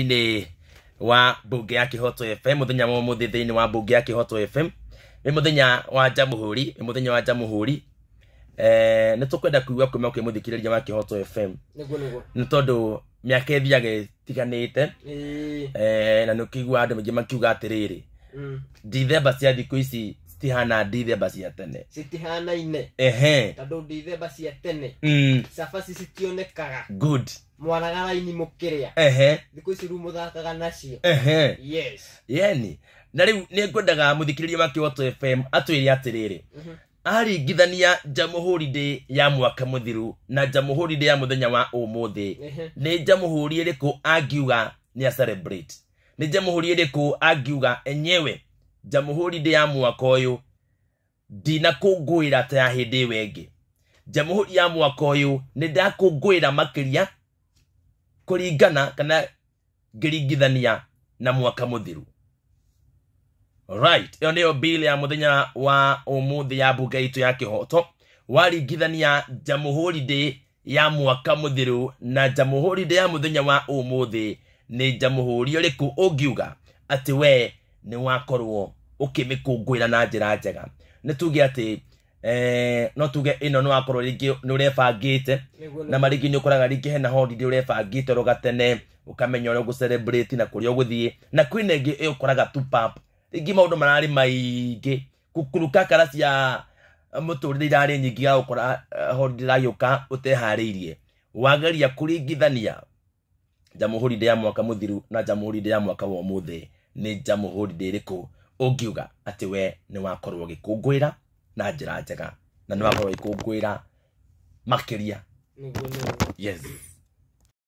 thä wa bunge ya kihoto fm må thenya må thä thä wa bunge ya kihoto fm wä må thenya wa jamuhuri wä må thenya wa jamuhuri eh, ee, nä tå kwenda kuigua kuma kwä må thikä rä ria wa kihoto fm ni tondå mä aka ĩthiaga ĩtiganä te eh, ee, na nä å kigua andå maingä makiuga atä rä rä cia thikå ici citihana ndithemba cia tene citihanaine ehe tondå ndithemba cia tene mm. cabaci citionekaga good mwaraga raini må kä rä a ehe thikå ici rumu u må thakaga nacio ehe yes yeni na rä u nä ngwendaga må thikä rä ria wa kioto fm atwä re atä rä mhm. rä aringithania njamuhurinde ya mwaka muthiru na njamuhurinde ya muthenya wa umuthi ni njamuhuri iriku angiuga ni a celebrate ni njamuhuri iriku angiuga enyewe njamuhuri ndi ya mwaka uyu ndinakũngũĩra ta ya hĩndĩ ĩyo ĩngĩ njamuhuri ya mwaka uyu nĩ ndakũngũĩra makĩria kũringana kana ngĩringithania na mwaka mũthiru right ĩyo nĩyo bill ya mũthenya wa ũmũthĩ ya mbunge itũ ya kĩhoto waringithania njamuhuri ndĩ ya mwaka mũthiru na njamuhuri ndĩ ya mũthenya wa ũmũthĩ nĩ njamuhuri ũrĩkũ ũngiuga atĩ wee nä wakorwo å kä mä kå ngå ä ra na njä ra njega nä tuge atä Eh, no tuge ä no nä wakorwo rä å rebangä te na marä nä å koraga rä hena holiday å rebangä te ro gatene å kamenya å rä a gå na kå rä a å gå thiä na kwä na ä å koraga rä ngä maå ndå mararä maingä kukuruka kara cia må tå rä re irarä nyingä ga gå kora eh, holiday iragä å ka å teharä irie wageria kå ringithania njamå hå rinde ya mwaka må thiru na njamå hå rinde ya mwaka wa må thä nä njamå hå ri ndä rä kå å uga atä we nä wakorwo å gä kå ä ra na njä ra njega na nä wakorwo gä kå ä ra makä ria yes.